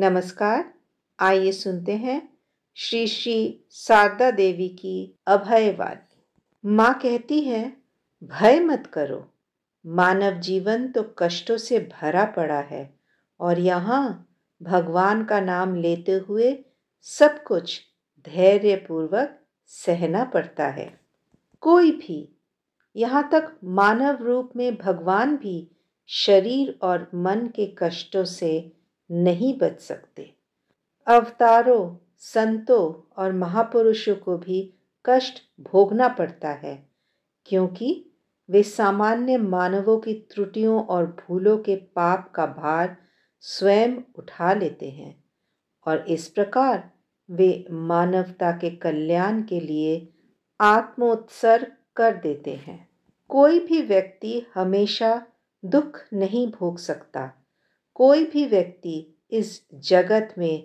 नमस्कार आइए सुनते हैं श्री श्री शारदा देवी की अभयवाणी माँ कहती है भय मत करो मानव जीवन तो कष्टों से भरा पड़ा है और यहाँ भगवान का नाम लेते हुए सब कुछ धैर्यपूर्वक सहना पड़ता है कोई भी यहाँ तक मानव रूप में भगवान भी शरीर और मन के कष्टों से नहीं बच सकते अवतारों संतों और महापुरुषों को भी कष्ट भोगना पड़ता है क्योंकि वे सामान्य मानवों की त्रुटियों और भूलों के पाप का भार स्वयं उठा लेते हैं और इस प्रकार वे मानवता के कल्याण के लिए आत्मोत्सर्ग कर देते हैं कोई भी व्यक्ति हमेशा दुख नहीं भोग सकता कोई भी व्यक्ति इस जगत में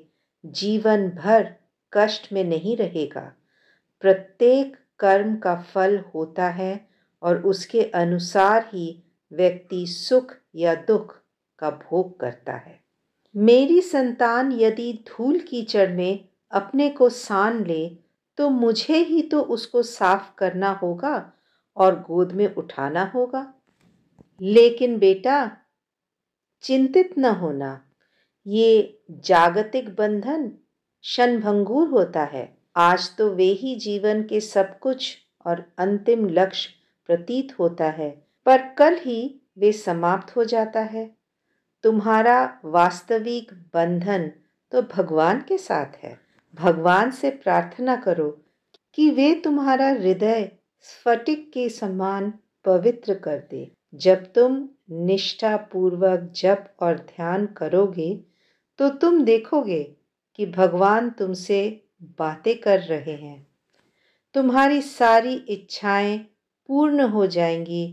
जीवन भर कष्ट में नहीं रहेगा प्रत्येक कर्म का फल होता है और उसके अनुसार ही व्यक्ति सुख या दुख का भोग करता है मेरी संतान यदि धूल कीचड़ में अपने को सान ले तो मुझे ही तो उसको साफ करना होगा और गोद में उठाना होगा लेकिन बेटा चिंतित न होना ये जागतिक बंधन क्षणभंगुर होता है आज तो वे ही जीवन के सब कुछ और अंतिम लक्ष्य प्रतीत होता है पर कल ही वे समाप्त हो जाता है तुम्हारा वास्तविक बंधन तो भगवान के साथ है भगवान से प्रार्थना करो कि वे तुम्हारा हृदय स्फटिक के समान पवित्र कर दे जब तुम निष्ठापूर्वक जप और ध्यान करोगे तो तुम देखोगे कि भगवान तुमसे बातें कर रहे हैं तुम्हारी सारी इच्छाएं पूर्ण हो जाएंगी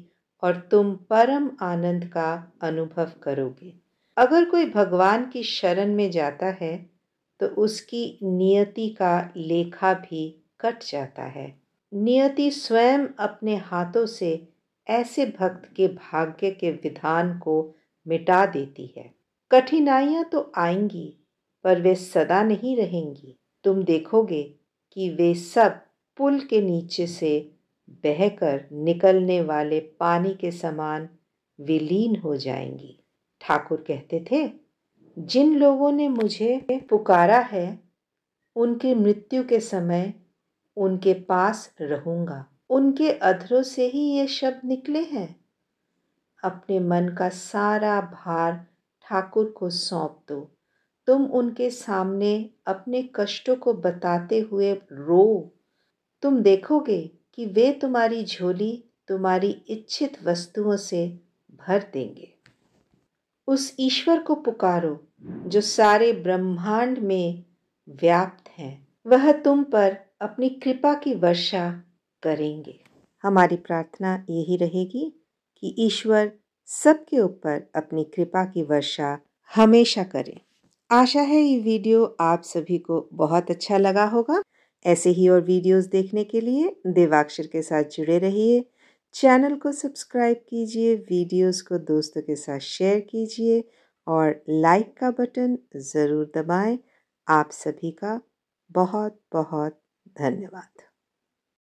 और तुम परम आनंद का अनुभव करोगे अगर कोई भगवान की शरण में जाता है तो उसकी नियति का लेखा भी कट जाता है नियति स्वयं अपने हाथों से ऐसे भक्त के भाग्य के विधान को मिटा देती है कठिनाइयाँ तो आएंगी पर वे सदा नहीं रहेंगी तुम देखोगे कि वे सब पुल के नीचे से बहकर निकलने वाले पानी के समान विलीन हो जाएंगी ठाकुर कहते थे जिन लोगों ने मुझे पुकारा है उनकी मृत्यु के समय उनके पास रहूँगा उनके अधरों से ही ये शब्द निकले हैं अपने मन का सारा भार ठाकुर को सौंप दो तुम उनके सामने अपने कष्टों को बताते हुए रो तुम देखोगे कि वे तुम्हारी झोली तुम्हारी इच्छित वस्तुओं से भर देंगे उस ईश्वर को पुकारो जो सारे ब्रह्मांड में व्याप्त हैं वह तुम पर अपनी कृपा की वर्षा करेंगे हमारी प्रार्थना यही रहेगी कि ईश्वर सबके ऊपर अपनी कृपा की वर्षा हमेशा करें आशा है ये वीडियो आप सभी को बहुत अच्छा लगा होगा ऐसे ही और वीडियोस देखने के लिए देवाक्षर के साथ जुड़े रहिए चैनल को सब्सक्राइब कीजिए वीडियोस को दोस्तों के साथ शेयर कीजिए और लाइक का बटन ज़रूर दबाएं आप सभी का बहुत बहुत धन्यवाद